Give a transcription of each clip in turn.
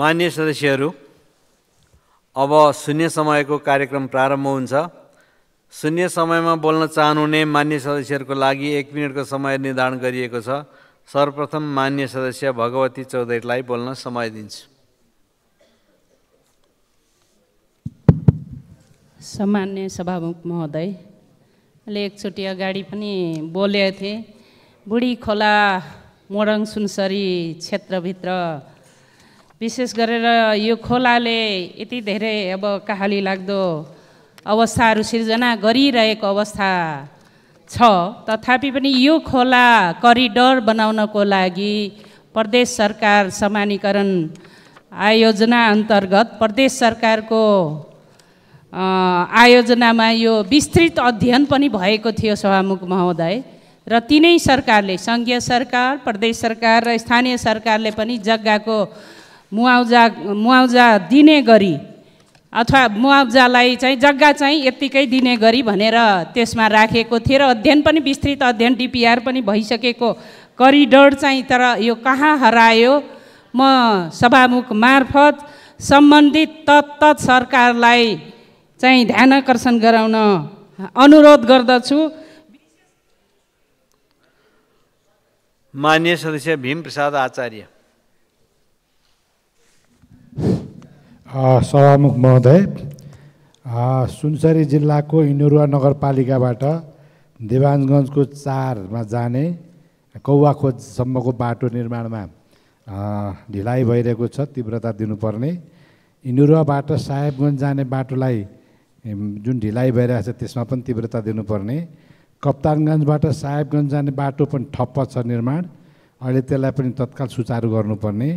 मान्य सदस्यहरू अब शून्य समयको कार्यक्रम प्रारम्भ हुन्छ शून्य समयमा बोल्न चाहनुहुने मान्य सदस्यहरूको लागि एक मिनटको समय निर्धारण गरिएको छ सर्वप्रथम मान्य सदस्य भगवती चौधरीलाई बोल्न समय दिन्छु सामान्य सभामुख महोदयले मैले एकचोटि अगाडि पनि बोलेको थिएँ बुढी खोला मोडङ सुनसरी क्षेत्रभित्र विशेष गरेर यो खोलाले यति धेरै अब कहाली लाग्दो अवस्थाहरू सिर्जना गरिरहेको अवस्था छ तथापि पनि यो खोला करिडर बनाउनको लागि प्रदेश सरकार समानीकरण आयोजना अन्तर्गत प्रदेश सरकारको आयोजनामा यो विस्तृत अध्ययन पनि भएको थियो सभामुख महोदय र तिनै सरकारले सङ्घीय सरकार प्रदेश सरकार र स्थानीय सरकारले पनि जग्गाको मुआवजा मुआवजा दिने गरी अथवा मुआवजालाई चाहिँ जग्गा चाहिँ यत्तिकै दिने गरी भनेर त्यसमा राखेको थिएँ र अध्ययन पनि विस्तृत अध्ययन डिपिआर पनि भइसकेको करिडोर चाहिँ तर यो कहाँ हरायो म सभामुख मार्फत सम्बन्धित तत्त सरकारलाई चाहिँ ध्यान आकर्षण गराउन अनुरोध गर्दछु मान्य सदस्य भीमप्रसाद आचार्य सभामुख महोदय सुनसरी जिल्लाको इन्डोरुवा नगरपालिकाबाट देवानगञ्जको चारमा जाने कौवाखोजसम्मको बाटो निर्माणमा ढिलाइ भइरहेको छ तीव्रता दिनुपर्ने इनुरुवाबाट साहेबगञ्ज जाने बाटोलाई जुन ढिलाइ भइरहेको छ त्यसमा पनि तीव्रता दिनुपर्ने कप्तानगञ्जबाट साहेबगञ्ज जाने बाटो पनि ठप्प छ निर्माण अहिले त्यसलाई पनि तत्काल सुचारू गर्नुपर्ने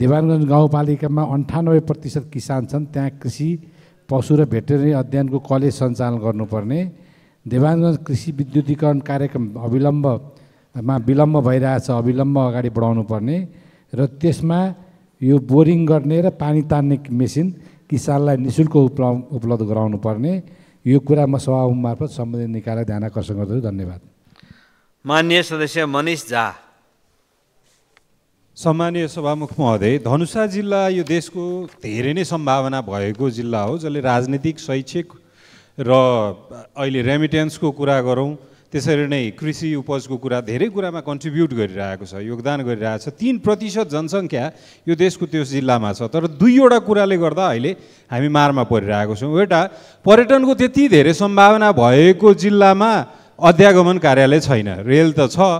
देवानगञ्ज गाउँपालिकामा अन्ठानब्बे प्रतिशत किसान छन् त्यहाँ कृषि पशु र भेटेरिनरी अध्ययनको कलेज सञ्चालन गर्नुपर्ने देवानगञ्ज कृषि विद्युतीकरण कार्यक्रम अविलम्बमा विलम्ब भइरहेछ अविलम्ब अगाडि बढाउनु पर्ने र त्यसमा यो बोरिङ गर्ने र पानी तान्ने मेसिन किसानलाई नि शुल्क उपल उपलब्ध गराउनु पर्ने यो कुरा म सभा मार्फत सम्बन्धित निकायलाई ध्यान आकर्षण गर्दछु धन्यवाद मान्य सदस्य मनिष झा सम्मानीय सभामुख महोदय धनुषा जिल्ला यो देशको धेरै नै सम्भावना भएको जिल्ला हो जसले राजनीतिक शैक्षिक र अहिले रेमिटेन्सको कुरा गरौँ त्यसरी नै कृषि उपजको कुरा धेरै कुरामा कन्ट्रिब्युट गरिरहेको छ योगदान गरिरहेको छ तिन प्रतिशत जनसङ्ख्या यो देशको त्यस जिल्लामा छ तर दुईवटा कुराले गर्दा अहिले हामी मारमा परिरहेको छौँ एउटा पर्यटनको त्यति धेरै सम्भावना भएको जिल्लामा अध्यागमन कार्यालय छैन रेल त छ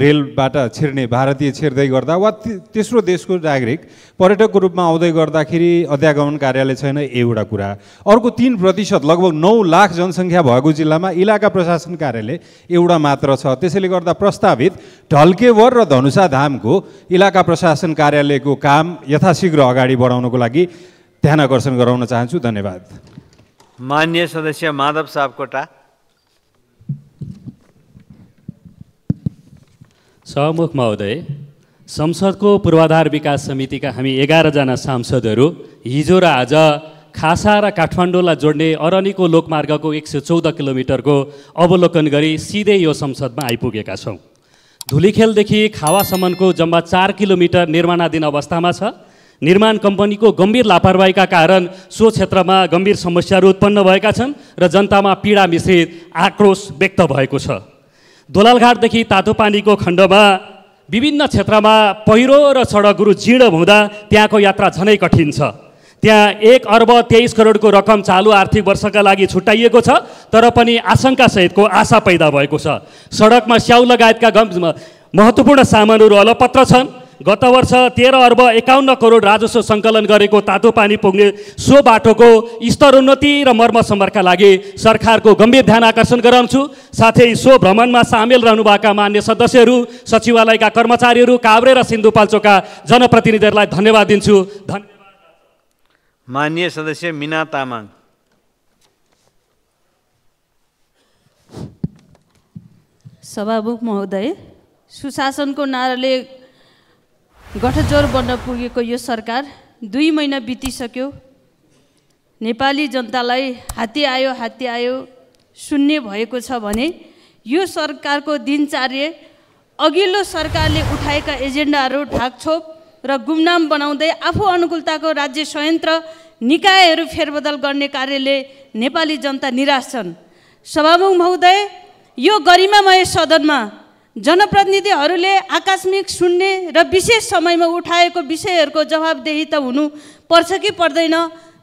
रेलबाट छिर्ने भारतीय छिर्दै गर्दा वा तेस्रो देशको नागरिक पर्यटकको रूपमा आउँदै गर्दाखेरि अध्यागमन कार्यालय छैन एउटा कुरा अर्को तिन प्रतिशत लगभग नौ लाख जनसङ्ख्या भएको जिल्लामा इलाका प्रशासन कार्यालय एउटा मात्र छ त्यसैले गर्दा प्रस्तावित ढल्केवर र धनुषा धामको इलाका प्रशासन कार्यालयको काम यथाशीघ्र अगाडि बढाउनको लागि ध्यान आकर्षण गराउन चाहन्छु धन्यवाद मान्य सदस्य माधव सापकोटा सहमुख महोदय संसदको पूर्वाधार विकास समितिका हामी एघारजना सांसदहरू हिजो र आज खासा र काठमाडौँलाई जोड्ने अरनीको लोकमार्गको एक सय चौध किलोमिटरको अवलोकन गरी सिधै यो संसदमा आइपुगेका छौँ धुलीखेलदेखि खावासम्मको जम्मा चार किलोमिटर निर्माणाधीन अवस्थामा छ निर्माण कम्पनीको गम्भीर लापरवाहीका कारण सो क्षेत्रमा गम्भीर समस्याहरू उत्पन्न भएका छन् र जनतामा पीडा मिश्रित आक्रोश व्यक्त भएको छ दोलालघाटदेखि तातो पानीको खण्डमा विभिन्न क्षेत्रमा पहिरो र सडकहरू जीर्ण हुँदा त्यहाँको यात्रा झनै कठिन छ त्यहाँ एक अर्ब तेइस करोडको रकम चालु आर्थिक वर्षका लागि छुट्याइएको छ तर पनि आशङ्कासहितको आशा पैदा भएको छ सडकमा स्याउ लगायतका गम महत्त्वपूर्ण सामानहरू अलपत्र छन् गत वर्ष तेह्र अर्ब एकाउन्न करोड राजस्व सङ्कलन गरेको तातो पानी पुग्ने सो बाटोको स्तरोन्नति र मर्म मर्मसम्मका लागि सरकारको गम्भीर ध्यान आकर्षण गराउँछु साथै सो भ्रमणमा सामेल रहनुभएका मान्य सदस्यहरू सचिवालयका कर्मचारीहरू काभ्रे र सिन्धुपाल्चोकका जनप्रतिनिधिहरूलाई धन्यवाद दिन्छु धन्यवाद मान्य सदस्य मिना तामाङ सभामुख महोदय सुशासनको नाराले गठजोर बन्न पुगेको यो सरकार दुई महिना बितिसक्यो नेपाली जनतालाई हात्ती आयो हात्ती आयो सुन्ने भएको छ भने यो सरकारको दिनचार्य अघिल्लो सरकारले उठाएका एजेन्डाहरू ढाकछोप र गुमनाम बनाउँदै आफू अनुकूलताको राज्य संयन्त्र निकायहरू फेरबदल गर्ने कार्यले नेपाली जनता निराश छन् सभामुख महोदय यो गरिमामय सदनमा जनप्रतिनिधिहरूले आकस्मिक सुन्ने र विशेष समयमा उठाएको विषयहरूको जवाबदेही त हुनु पर्छ कि पर्दैन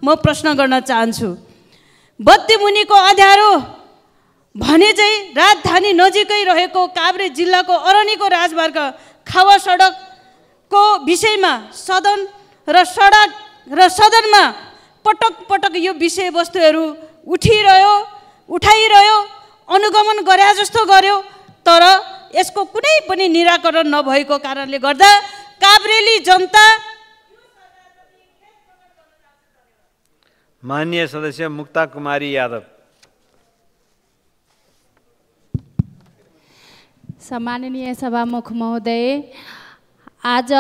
म प्रश्न गर्न चाहन्छु बत्ती मुनिको अध्यारो भने चाहिँ राजधानी नजिकै रहेको काभ्रे जिल्लाको अरणीको राजमार्ग खावा सडकको विषयमा सदन र सडक र सदनमा पटक पटक यो विषयवस्तुहरू उठिरह्यो उठाइरह्यो अनुगमन गरे जस्तो गर्यो तर यसको कुनै पनि निराकरण नभएको कारणले गर्दा काभ्रेली जनता मान्य सदस्य मुक्ता कुमारी यादव सम्माननीय सभामुख महोदय आज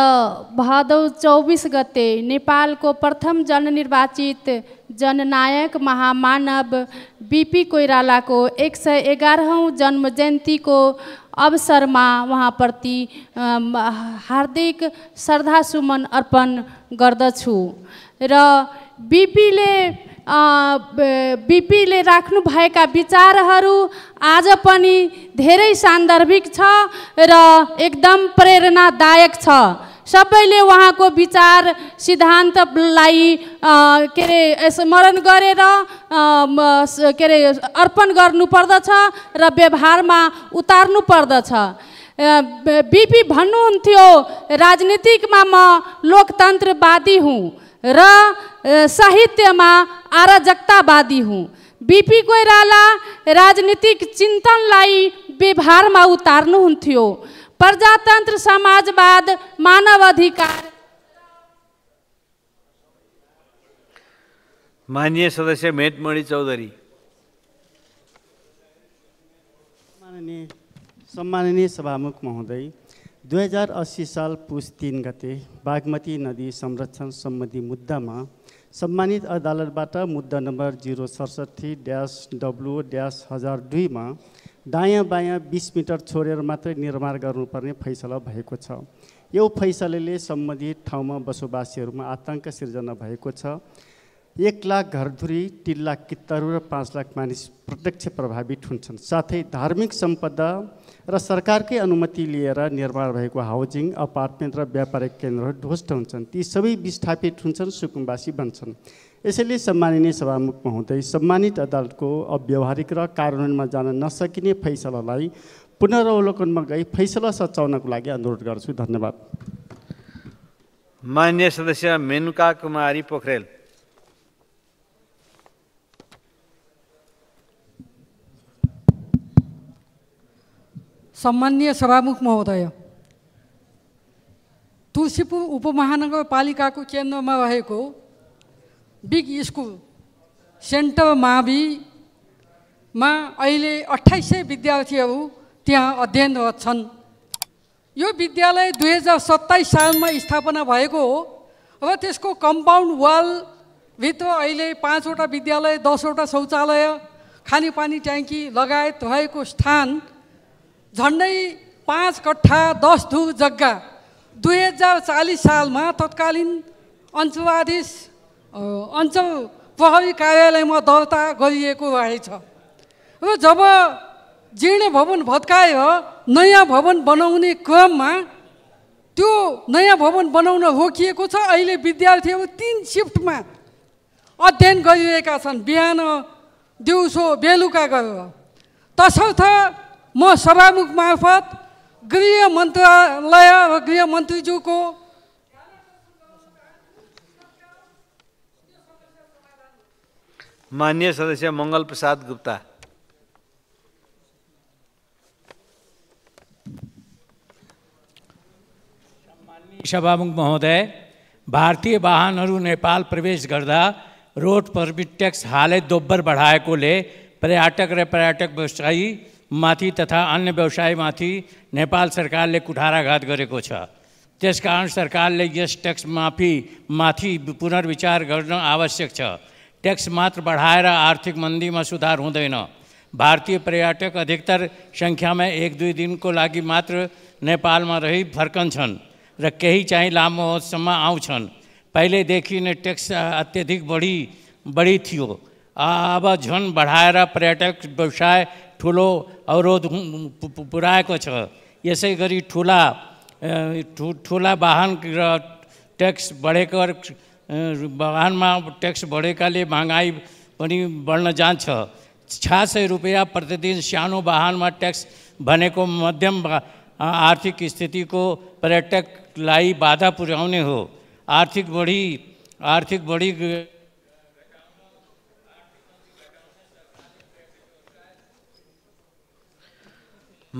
भदौ चौबिस गते नेपालको प्रथम जननिर्वाचित जननायक महामानव बिपी कोइरालाको एक सय एघारौँ जन्म जयन्तीको अवसरमा उहाँप्रति हार्दिक श्रद्धासुमन अर्पण गर्दछु र बिपीले बिपीले राख्नुभएका विचारहरू आज पनि धेरै सान्दर्भिक छ र एकदम प्रेरणादायक छ सबैले उहाँको विचार सिद्धान्तलाई के अरे स्मरण गरेर के अरे अर्पण गर्नुपर्दछ र व्यवहारमा उतार्नु पर्दछ बिपी भन्नुहुन्थ्यो राजनीतिकमा म लोकतन्त्रवादी हुँ र साहित्यमा आराजकतावादी हुँ बिपी कोइराला राजनीतिक चिन्तनलाई व्यवहारमा उतार्नुहुन्थ्यो प्रजातन्त्र समाजवाद मानव अधिकार माननीय सदस्य मेटमणि चौधरी माननीय सम्माननीय सभामुख महोदय दुई हजार अस्सी साल पुस तिन गते बागमती नदी संरक्षण सम्बन्धी मुद्दामा सम्मानित अदालतबाट मुद्दा नम्बर जिरो सडसठी ड्यास डब्लु ड्यास हजार दुईमा दायाँ बायाँ बिस मिटर छोडेर मात्रै निर्माण गर्नुपर्ने फैसला भएको छ यो फैसलाले सम्बन्धित ठाउँमा बसोबासीहरूमा आतङ्क सिर्जना भएको छ एक लाख घरधुरी तिन लाख कित्तारू र पाँच लाख मानिस प्रत्यक्ष प्रभावित हुन्छन् साथै धार्मिक सम्पदा र सरकारकै अनुमति लिएर निर्माण भएको हाउजिङ अपार्टमेन्ट र व्यापारिक केन्द्रहरू ध्वस्त हुन्छन् ती सबै विस्थापित हुन्छन् सुकुम्बासी बन्छन् यसैले सम्माननीय सभामुखमा हुँदै सम्मानित अदालतको अव्यवहारिक र कार्यान्वयनमा जान नसकिने फैसलालाई पुनरावलोकनमा गई फैसला सच्याउनको लागि अनुरोध गर्छु धन्यवाद मान्य सदस्य मेनुका कुमारी पोखरेल सम्मान्य सभामुख महोदय तुलसीपुर उपमहानगरपालिकाको केन्द्रमा रहेको बिग स्कुल सेन्टर माविमा अहिले अठाइस सय विद्यार्थीहरू त्यहाँ अध्ययनरत छन् यो विद्यालय दुई हजार सत्ताइस सालमा स्थापना भएको हो र त्यसको कम्पाउन्ड वालभित्र अहिले पाँचवटा विद्यालय दसवटा शौचालय खानेपानी ट्याङ्की लगायत रहेको स्थान झन्डै पाँच कट्ठा दस धु जग्गा दुई हजार चालिस सालमा तत्कालीन अञ्चलाधीश अञ्चल प्रहरी कार्यालयमा दर्ता गरिएको रहेछ र जब जीर्ण भवन भत्काएर नयाँ भवन बनाउने क्रममा त्यो नयाँ भवन बनाउन रोकिएको छ अहिले विद्यार्थीहरू तिन सिफ्टमा अध्ययन गरिरहेका छन् बिहान दिउँसो बेलुका गरेर तसर्थ म सभामुख मार्फत गृह मन्त्रालय र गृहमन्त्रीज्यूको मान्य सदस्य मङ्गल प्रसाद गुप्ता सभामुख महोदय भारतीय वाहनहरू नेपाल प्रवेश गर्दा रोड पर्मिट ट्याक्स हालै दोब्बर बढाएकोले पर्यटक र पर्यटक व्यवसायीमाथि तथा अन्य व्यवसायमाथि नेपाल सरकारले कुठाराघात गरेको छ त्यसकारण सरकारले यस ट्याक्स माफी माथि पुनर्विचार गर्न आवश्यक छ ट्याक्स मात्र बढाएर आर्थिक मन्दीमा सुधार हुँदैन भारतीय पर्यटक अधिकतर सङ्ख्यामा एक दुई दिनको लागि मात्र नेपालमा रही फर्कन्छन् र केही चाहिँ लामो महोत्सवमा आउँछन् पहिलेदेखि नै ट्याक्स अत्यधिक बढी बढी थियो अब झन् बढाएर पर्यटक व्यवसाय ठुलो अवरोध पुऱ्याएको छ यसै गरी ठुला ठुला वाहन र ट्याक्स बढेको बगानमा ट्याक्स बढेकाले महँगाइ पनि बढ्न जान्छ छ सय रुपियाँ प्रतिदिन सानो वाहनमा ट्याक्स भनेको मध्यम आर्थिक स्थितिको पर्यटकलाई बाधा पुर्याउने हो आर्थिक बढी आर्थिक बढी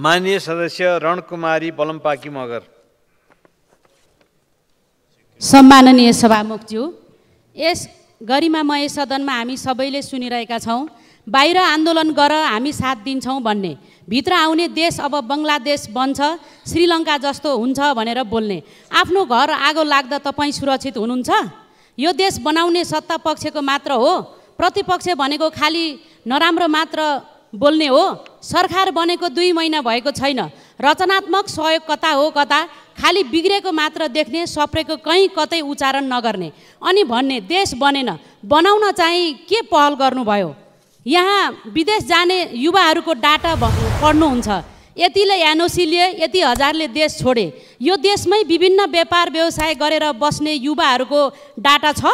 मान्य सदस्य रणकुमारी बलम्पाकी मगर सम्माननीय सभामुखज्यू यस गरिमामय सदनमा हामी सबैले सुनिरहेका छौँ बाहिर आन्दोलन गर हामी साथ दिन्छौँ भन्ने भित्र आउने देश अब बङ्गलादेश बन्छ श्रीलङ्का जस्तो हुन्छ भनेर बोल्ने आफ्नो घर आगो लाग्दा तपाईँ सुरक्षित हुनुहुन्छ यो देश बनाउने सत्ता पक्षको मात्र हो प्रतिपक्ष भनेको खालि नराम्रो मात्र बोल्ने हो सरकार बनेको दुई महिना भएको छैन रचनात्मक सहयोग कता हो कता खालि बिग्रेको मात्र देख्ने सप्रेको कहीँ कतै उच्चारण नगर्ने अनि भन्ने देश बनेन बनाउन चाहिँ के पहल गर्नुभयो यहाँ विदेश जाने युवाहरूको डाटा पढ्नुहुन्छ यतिले एनओसी लिए यति हजारले देश छोडे यो देशमै विभिन्न व्यापार व्यवसाय गरेर बस्ने युवाहरूको डाटा छ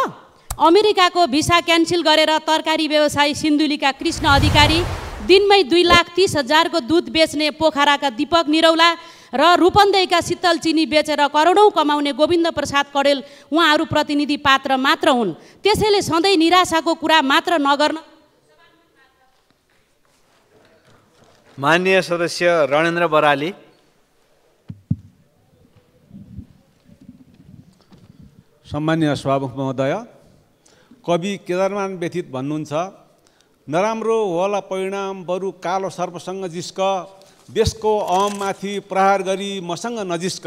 अमेरिकाको भिसा क्यान्सल गरेर तरकारी व्यवसायी सिन्धुलीका कृष्ण अधिकारी दिनमै दुई लाख तिस हजारको दुध बेच्ने पोखराका दीपक निरौला र रूपन्देहीका शीतल चिनी बेचेर करोडौँ कमाउने गोविन्द प्रसाद कडेल उहाँहरू प्रतिनिधि पात्र मात्र हुन् त्यसैले सधैँ निराशाको कुरा मात्र नगर्न मान्य सदस्य रणेन्द्र बराली सम्मान्य सभामुख महोदय कवि केदारमान व्यथित भन्नुहुन्छ नराम्रो होला परिणाम बरु कालो सर्पसँग जिस्क देशको अहममाथि प्रहार गरी मसँग नजिस्क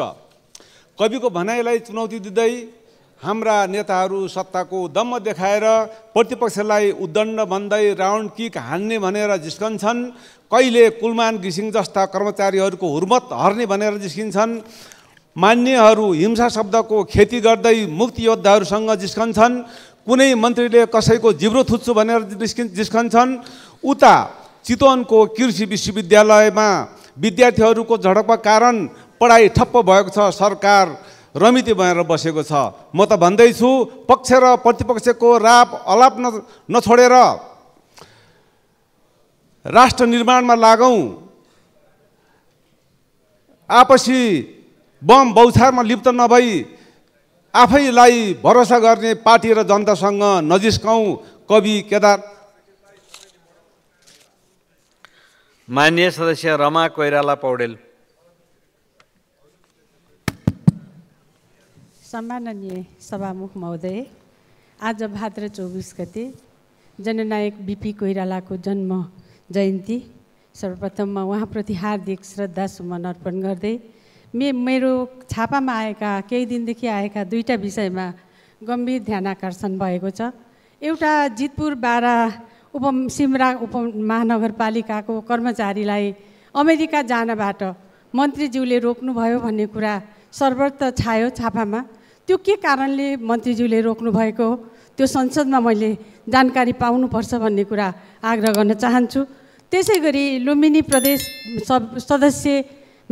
कविको भनाइलाई चुनौती दिँदै हाम्रा नेताहरू सत्ताको दम्म देखाएर प्रतिपक्षलाई उद्दण्ड भन्दै राउन्ड किक हान्ने भनेर जिस्कन्छन् कहिले कुलमान घिसिङ जस्ता कर्मचारीहरूको हुर्मत हर्ने भनेर जिस्किन्छन् मान्यहरू हिंसा शब्दको खेती गर्दै मुक्ति योद्धाहरूसँग जिस्कन्छन् कुनै मन्त्रीले कसैको जिब्रो थुच्छु भनेर जिस्किन् जिस्कन्छन् उता चितवनको कृषि विश्वविद्यालयमा विद्यार्थीहरूको झडपका कारण पढाइ ठप्प भएको छ सरकार रमिती भएर बसेको छ म त भन्दैछु पक्ष र प्रतिपक्षको राप अलाप न नछोडेर रा। राष्ट्र निर्माणमा लागौँ आपसी बम बौछारमा लिप्त नभई आफैलाई भरोसा गर्ने पार्टी र जनतासँग नजिस्काउँ कवि केदार मान्य सदस्य रमा कोइराला पौडेल सम्माननीय सभामुख महोदय आज भाद्र चौबिस गते जननायक बिपी कोइरालाको जन्म जयन्ती सर्वप्रथम म उहाँप्रति हार्दिक श्रद्धा सुमन अर्पण गर्दै मे मेरो छापामा आएका केही दिनदेखि आएका दुईवटा विषयमा गम्भीर ध्यान आकर्षण भएको छ एउटा जितपुर बारा उप सिमरा उप महानगरपालिकाको कर्मचारीलाई अमेरिका जानबाट मन्त्रीज्यूले रोक्नुभयो भन्ने कुरा सर्वत्र छायो छापामा त्यो के कारणले मन्त्रीज्यूले रोक्नुभएको त्यो संसदमा मैले जानकारी पाउनुपर्छ भन्ने कुरा आग्रह गर्न चाहन्छु त्यसै गरी लुम्बिनी प्रदेश सदस्य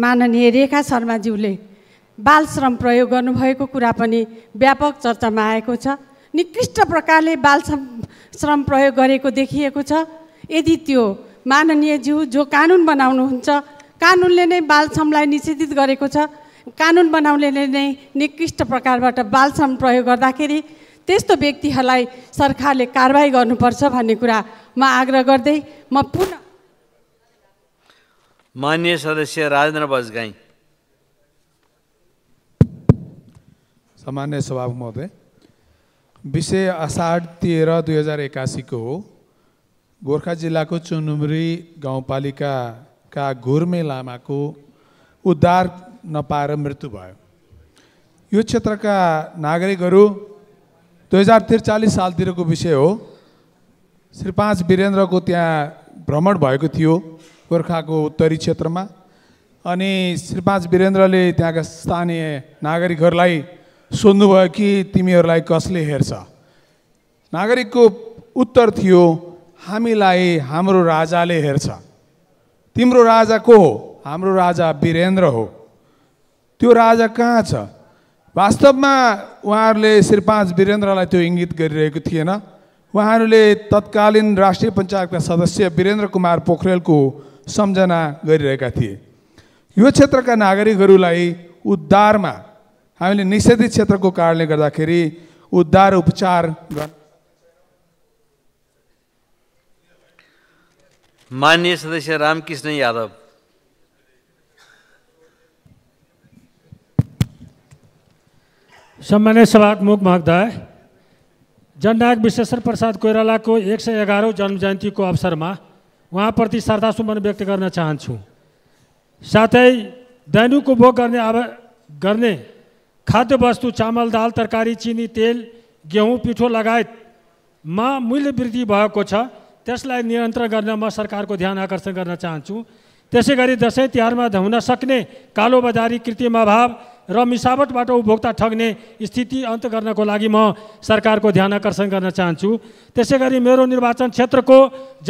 माननीय रेखा शर्माज्यूले बाल श्रम प्रयोग गर्नुभएको कुरा पनि व्यापक चर्चामा आएको छ निकृष्ट प्रकारले श्रम श्रम प्रयोग गरेको देखिएको छ यदि त्यो माननीय ज्यू जो कानुन बनाउनुहुन्छ कानुनले नै बाल श्रमलाई निषेधित गरेको छ कानुन बनाउनेले नै निकृष्ट प्रकारबाट बाल श्रम प्रयोग गर्दाखेरि त्यस्तो व्यक्तिहरूलाई सरकारले कारवाही गर्नुपर्छ भन्ने कुरा म आग्रह गर्दै म पुनः मान्य सदस्य राजेन्द्र बजगाई सामान्य सभामुख महोदय विषय असार तेह्र दुई हजार एकासीको हो गोर्खा जिल्लाको चुनुमरी गाउँपालिकाका घुर्मे लामाको उद्धार नपाएर मृत्यु भयो यो क्षेत्रका नागरिकहरू दुई हजार त्रिचालिस सालतिरको विषय हो श्री पाँच वीरेन्द्रको त्यहाँ भ्रमण भएको थियो गोर्खाको उत्तरी क्षेत्रमा अनि श्री पाँच वीरेन्द्रले त्यहाँका स्थानीय नागरिकहरूलाई सोध्नुभयो कि तिमीहरूलाई कसले हेर्छ नागरिकको उत्तर थियो हामीलाई हाम्रो राजाले हेर्छ तिम्रो राजा को हो हाम्रो राजा वीरेन्द्र हो त्यो राजा कहाँ छ वास्तवमा उहाँहरूले श्रीपाँच वीरेन्द्रलाई त्यो इङ्गित गरिरहेको थिएन उहाँहरूले तत्कालीन राष्ट्रिय पञ्चायतका सदस्य वीरेन्द्र कुमार पोखरेलको सम्झना गरिरहेका थिए यो क्षेत्रका नागरिकहरूलाई उद्धारमा हामीले निषेधित क्षेत्रको कारणले गर्दाखेरि उद्धार उपचार गर्न मान्य सदस्य रामकृष्ण यादव सम्मान्य सभामुख महोदय जननायक विश्वेश्वर प्रसाद कोइरालाको एक सय एघारौँ जयन्तीको अवसरमा उहाँप्रति श्रद्धासुमन व्यक्त गर्न चाहन्छु साथै दैनुको भोग गर्ने आव गर्ने खाद्य वस्तु चामल दाल तरकारी चिनी तेल गेहुँ पिठो लगायतमा मूल्य वृद्धि भएको छ त्यसलाई नियन्त्रण गर्न म सरकारको ध्यान आकर्षण गर्न चाहन्छु त्यसै गरी दसैँ तिहारमा हुन सक्ने कालोबजारी कृत्रिम अभाव र मिसावटबाट उपभोक्ता ठग्ने स्थिति अन्त गर्नको लागि म सरकारको ध्यान आकर्षण गर्न चाहन्छु त्यसै गरी मेरो निर्वाचन क्षेत्रको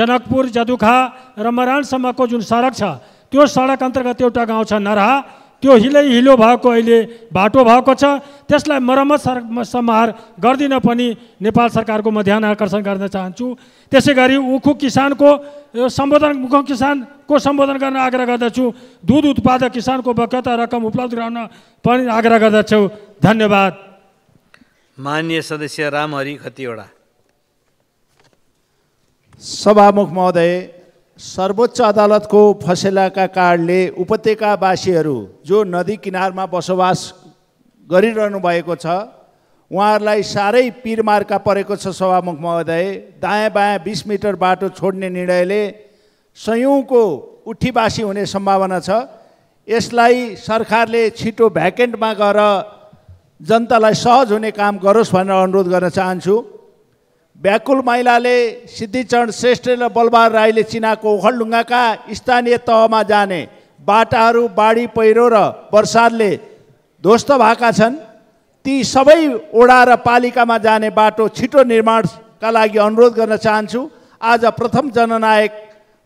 जनकपुर जदुखा र मरानसम्मको जुन सडक छ त्यो सडक अन्तर्गत एउटा गाउँ छ नरहा त्यो हिलै हिलो भएको अहिले बाटो भएको छ त्यसलाई मरम्मत सर समाहार गर्दिन पनि नेपाल सरकारको म ध्यान आकर्षण गर्न चाहन्छु त्यसै गरी उखु किसानको सम्बोधन उखु किसानको सम्बोधन गर्न आग्रह गर्दछु दुध उत्पादक किसानको बकता रकम उपलब्ध गराउन पनि आग्रह गर्दछु धन्यवाद मान्य सदस्य रामहरि खतिवडा सभामुख महोदय सर्वोच्च अदालतको फैसलाका कारणले उपत्यकावासीहरू जो नदी किनारमा बसोबास गरिरहनु भएको छ उहाँहरूलाई साह्रै पिरमार्का परेको छ सभामुख महोदय दायाँ बायाँ बिस मिटर बाटो छोड्ने निर्णयले सयौँको उठीबासी हुने सम्भावना छ यसलाई सरकारले छिटो भ्याकेन्टमा गएर जनतालाई सहज हुने काम गरोस् भनेर अनुरोध गर्न चाहन्छु व्याकुल महिलाले सिद्धिचरण श्रेष्ठ र बलबार राईले चिनाको ओखलढुङ्गाका स्थानीय तहमा जाने बाटाहरू बाढी पहिरो र वर्षातले ध्वस्त भएका छन् ती सबै ओडा र पालिकामा जाने बाटो छिटो निर्माणका लागि अनुरोध गर्न चाहन्छु आज प्रथम जननायक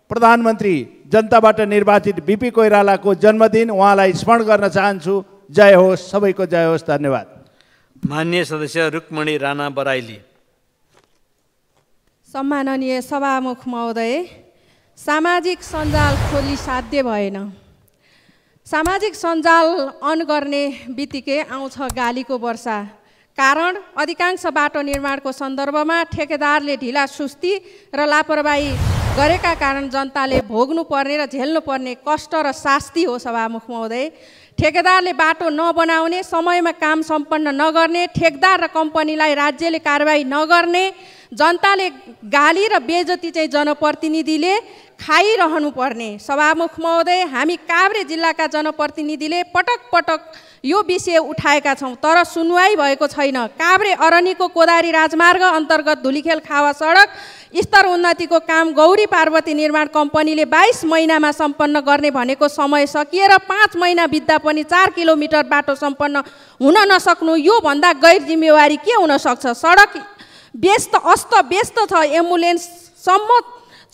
प्रधानमन्त्री जनताबाट निर्वाचित बिपी कोइरालाको जन्मदिन उहाँलाई स्मरण गर्न चाहन्छु जय होस् सबैको जय होस् धन्यवाद मान्य सदस्य रुक्मणी राणा बराइली सम्माननीय सभामुख महोदय सामाजिक सञ्जाल खोली साध्य भएन सामाजिक सञ्जाल अन गर्ने बित्तिकै आउँछ गालीको वर्षा कारण अधिकांश बाटो निर्माणको सन्दर्भमा ठेकेदारले ढिला सुस्ती र लापरवाही गरेका कारण जनताले भोग्नुपर्ने र झेल्नुपर्ने कष्ट र शास्ति हो सभामुख महोदय ठेकेदारले बाटो नबनाउने समयमा काम सम्पन्न नगर्ने ठेकदार र कम्पनीलाई राज्यले कारवाही नगर्ने जनताले गाली र बेजती चाहिँ जनप्रतिनिधिले खाइरहनु पर्ने सभामुख महोदय हामी काभ्रे जिल्लाका जनप्रतिनिधिले पटक पटक यो विषय उठाएका छौँ तर सुनवाई भएको छैन काभ्रे अरनीको कोदारी राजमार्ग अन्तर्गत धुलिखेल खावा सडक स्तर उन्नतिको काम गौरी पार्वती निर्माण कम्पनीले बाइस महिनामा सम्पन्न गर्ने भनेको समय सकिएर पाँच महिना बित्दा पनि चार किलोमिटर बाटो सम्पन्न हुन नसक्नु योभन्दा गैर जिम्मेवारी के हुन सक्छ सडक व्यस्त अस्त व्यस्त छ एम्बुलेन्ससम्म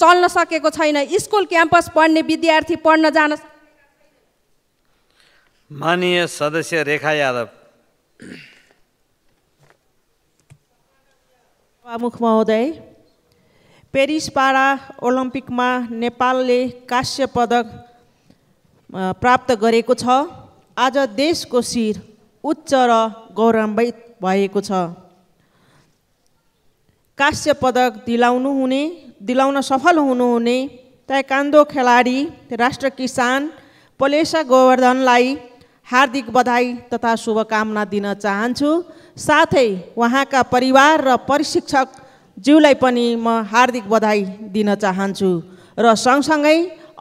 चल्न सकेको छैन स्कुल क्याम्पस पढ्ने विद्यार्थी पढ्न जान माननीय सदस्य रेखा यादव प्रमुख महोदय पेरिस पारा ओलम्पिकमा नेपालले कास्य पदक प्राप्त गरेको छ आज देशको शिर उच्च र गौरवान्वित भएको छ कास्य पदक दिलाउनु हुने दिलाउन सफल हुनुहुने ताइकान्दो खेलाडी राष्ट्र किसान पलेसा गोवर्धनलाई हार्दिक बधाई तथा शुभकामना दिन चाहन्छु साथै उहाँका परिवार र प्रशिक्षक ज्यूलाई पनि म हार्दिक बधाई दिन चाहन्छु र सँगसँगै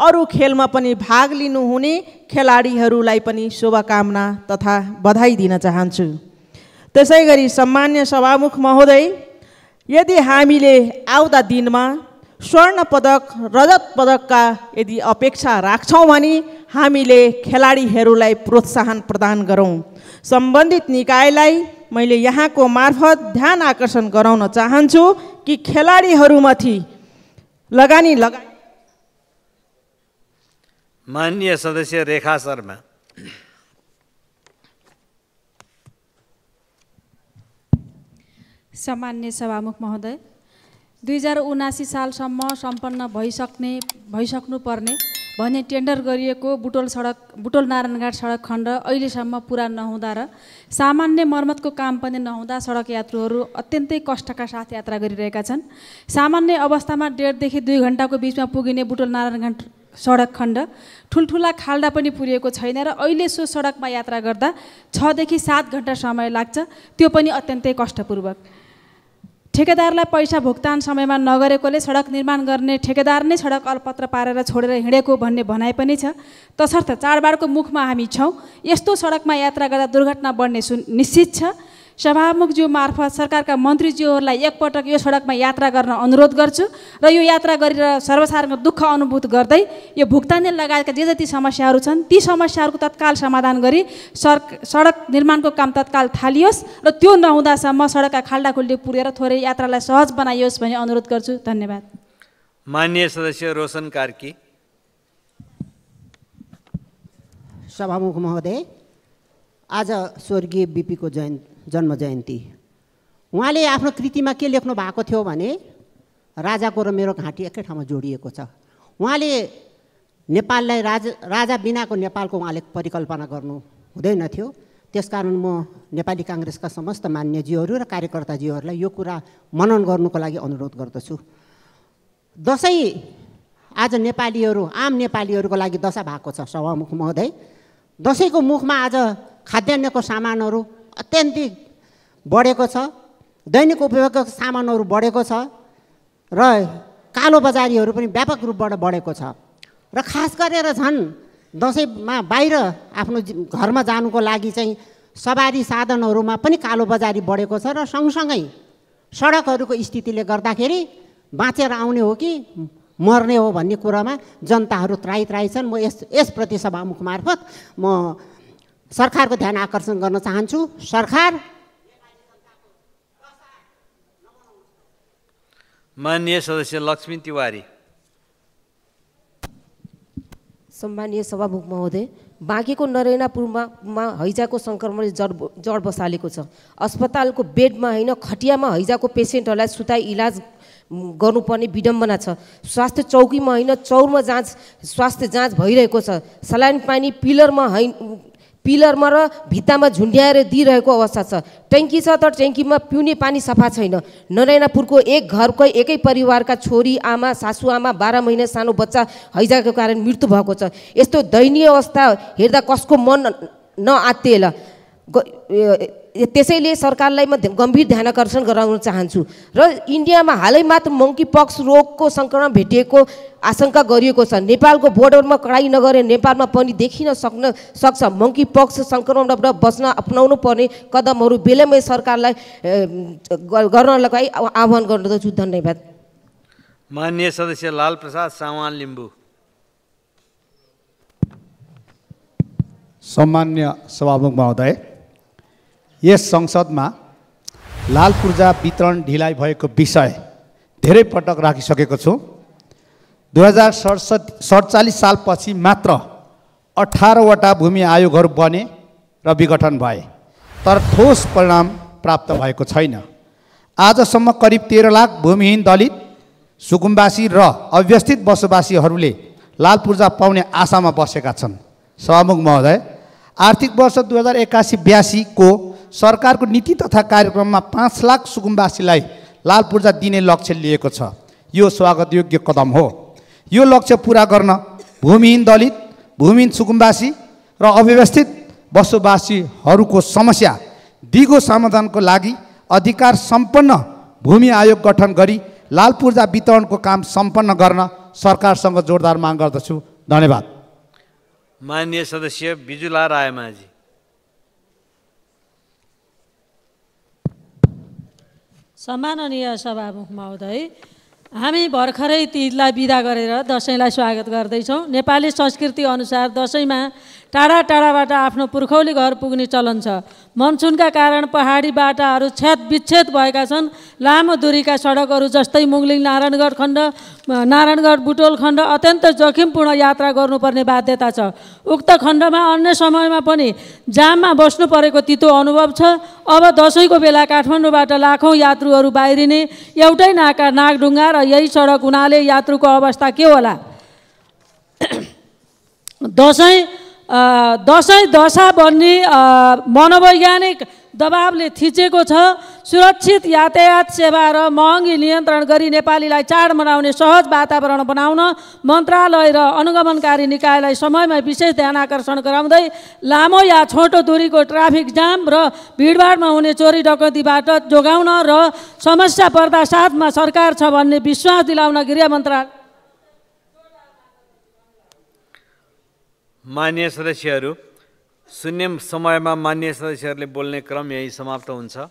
अरू खेलमा पनि भाग लिनुहुने खेलाडीहरूलाई पनि शुभकामना तथा बधाई दिन चाहन्छु त्यसै गरी सम्मान्य सभामुख महोदय यदि हामीले आउँदा दिनमा स्वर्ण पदक रजत पदकका यदि अपेक्षा राख्छौँ भने हामीले खेलाडीहरूलाई प्रोत्साहन प्रदान गरौँ सम्बन्धित निकायलाई मैले यहाँको मार्फत ध्यान आकर्षण गराउन चाहन्छु कि खेलाडीहरूमाथि लगानी लगा मान्य सदस्य रेखा शर्मा सामान्य सभामुख महोदय दुई हजार उनासी सालसम्म सम्पन्न भइसक्ने भइसक्नुपर्ने भन्ने टेन्डर गरिएको बुटोल सडक बुटोल नारायणघाट सडक खण्ड अहिलेसम्म पुरा नहुँदा र सामान्य मर्मतको काम पनि नहुँदा सडक यात्रुहरू अत्यन्तै कष्टका साथ यात्रा गरिरहेका छन् सामान्य अवस्थामा डेढदेखि दुई घन्टाको बिचमा पुगिने बुटोल नारायणघाट सडक खण्ड ठुल्ठुला खाल्डा पनि पुरिएको छैन र अहिले सो सडकमा यात्रा गर्दा छदेखि सात घन्टा समय लाग्छ त्यो पनि अत्यन्तै कष्टपूर्वक ठेकेदारलाई पैसा भुक्तान समयमा नगरेकोले सडक निर्माण गर्ने ठेकेदार नै सडक अलपत्र पारेर छोडेर हिँडेको भन्ने भनाइ पनि छ तसर्थ चाडबाडको मुखमा हामी छौँ यस्तो सडकमा यात्रा गर्दा दुर्घटना बढ्ने सु निश्चित छ सभामुखज्यू मार्फत सरकारका मन्त्रीज्यूहरूलाई एकपटक यो सडकमा यात्रा गर्न अनुरोध गर्छु र यो यात्रा गरेर सर्वसाधारणको दुःख अनुभूत गर्दै यो भुक्तानी लगायतका जे जति समस्याहरू छन् ती समस्याहरूको तत्काल समाधान गरी सर सडक निर्माणको काम तत्काल थालियोस् र त्यो नहुँदासम्म सडकका खाल्डाखुल्डी पुगेर थोरै यात्रालाई सहज बनाइयोस् भन्ने अनुरोध गर्छु धन्यवाद मान्य सदस्य रोशन कार्की सभामुख महोदय आज स्वर्गीय बिपीको जयन्ती जन्म जयन्ती उहाँले आफ्नो कृतिमा के लेख्नु भएको थियो भने राजाको र मेरो घाँटी एकै ठाउँमा जोडिएको छ उहाँले नेपाललाई राज राजा बिनाको नेपालको उहाँले परिकल्पना गर्नु हुँदैन थियो त्यसकारण म नेपाली काङ्ग्रेसका समस्त मान्यजीहरू र कार्यकर्ताजीहरूलाई यो कुरा मनन गर्नुको लागि अनुरोध गर्दछु दसैँ आज नेपालीहरू आम नेपालीहरूको लागि दशा भएको छ सभामुख महोदय दसैँको मुखमा आज खाद्यान्नको सामानहरू अत्यन्तै बढेको छ दैनिक उपयोगका सामानहरू बढेको छ र कालो बजारीहरू पनि व्यापक रूपबाट बढेको छ र खास गरेर झन् दसैँमा बाहिर आफ्नो घरमा जानुको लागि चाहिँ सवारी साधनहरूमा पनि कालो बजारी बढेको छ र सँगसँगै सडकहरूको स्थितिले गर्दाखेरि बाँचेर आउने हो कि मर्ने हो भन्ने कुरामा जनताहरू त्राई त्राई छन् म यस यस प्रतिसभामुख मार्फत म सरकारको ध्यान आकर्षण गर्न चाहन्छु सरकार माननीय सदस्य लक्ष्मी तिवारी सम्मानीय सभामुख महोदय बाँकेको नरेनापुरमा हैजाको सङ्क्रमणले जड जड बसालेको छ अस्पतालको बेडमा होइन खटियामा हैजाको पेसेन्टहरूलाई सुताई इलाज गर्नुपर्ने विडम्बना छ स्वास्थ्य चौकीमा होइन चौरमा जाँच स्वास्थ्य जाँच भइरहेको छ सलाइन पानी पिलरमा होइन पिलरमा र भित्तामा झुन्ड्याएर दिइरहेको अवस्था छ ट्याङ्की छ तर ट्याङ्कीमा पिउने पानी सफा छैन नरेनापुरको एक घरकै एकै परिवारका छोरी आमा सासुआमा बाह्र महिना सानो बच्चा हैजाको कारण मृत्यु भएको छ यस्तो दयनीय अवस्था हेर्दा कसको मन नआत्तिएला त्यसैले सरकारलाई म गम्भीर ध्यान आकर्षण गराउन चाहन्छु र इन्डियामा हालै मात्र मङ्की पक्स रोगको सङ्क्रमण भेटिएको आशंका गरिएको छ नेपालको बोर्डरमा कडाइ नगरे नेपालमा पनि देखिन सक्न सक्छ मङ्की पक्स सङ्क्रमणबाट बस्न अप्नाउनु पर्ने कदमहरू बेलैमै सरकारलाई गर्न लगाई आह्वान गर्दछु धन्यवाद मान्य सदस्य लाल प्रसाद सामान लिम्बू सम्मान्य सभामुख महोदय यस संसदमा लाल पूर्जा वितरण ढिलाइ भएको विषय धेरै पटक राखिसकेको छु दुई हजार सडसठ सडचालिस सालपछि मात्र अठारवटा भूमि आयोगहरू बने र विघटन भए तर ठोस परिणाम प्राप्त भएको छैन आजसम्म करिब तेह्र लाख भूमिहीन दलित सुकुम्बासी र अव्यवस्थित बसोबासीहरूले लाल पूर्जा पाउने आशामा बसेका छन् सभामुख महोदय आर्थिक वर्ष दुई हजार एक्कासी बयासीको सरकारको नीति तथा कार्यक्रममा पाँच लाख सुकुम्बासीलाई लाल पूर्जा दिने लक्ष्य लिएको छ यो स्वागतयोग्य कदम हो यो लक्ष्य पुरा गर्न भूमिहीन दलित भूमिहीन सुकुम्बासी र अव्यवस्थित बसोबासीहरूको समस्या दिगो समाधानको लागि अधिकार सम्पन्न भूमि आयोग गठन गरी लाल पूर्जा वितरणको काम सम्पन्न गर्न सरकारसँग जोरदार माग गर्दछु धन्यवाद मान्य सदस्य बिजुला रायमाझी सम्माननीय सभामुख महोदय हामी भर्खरै तिजलाई विदा गरेर दसैँलाई स्वागत गर्दैछौँ नेपाली संस्कृति अनुसार दसैँमा टाढा टाढाबाट आफ्नो पुर्खौली घर पुग्ने चलन छ मनसुनका कारण पहाडी बाटाहरू छेद विच्छेद भएका छन् लामो दुरीका सडकहरू जस्तै मुङलिङ नारायणगढ खण्ड नारायणगढ बुटोल खण्ड अत्यन्त जोखिमपूर्ण यात्रा गर्नुपर्ने बाध्यता छ उक्त खण्डमा अन्य समयमा पनि जाममा बस्नु परेको तितो अनुभव छ अब दसैँको बेला काठमाडौँबाट लाखौँ यात्रुहरू बाहिरिने एउटै नाका नागढुङ्गा र यही सडक हुनाले यात्रुको अवस्था के होला दसैँ दसैँ दशा बन्ने मनोवैज्ञानिक दबावले थिचेको छ सुरक्षित यातायात सेवा र महँगी नियन्त्रण गरी नेपालीलाई चाड मनाउने सहज वातावरण बनाउन मन्त्रालय र अनुगमनकारी निकायलाई समयमा विशेष ध्यान आकर्षण गराउँदै लामो या छोटो दूरीको ट्राफिक जाम र भिडभाडमा हुने चोरी डकतीबाट जोगाउन र समस्या पर्दा साथमा सरकार छ भन्ने विश्वास दिलाउन गृह मन्त्रालय मान्य सदस्यहरू शून्य समयमा मान्य सदस्यहरूले बोल्ने क्रम यही समाप्त हुन्छ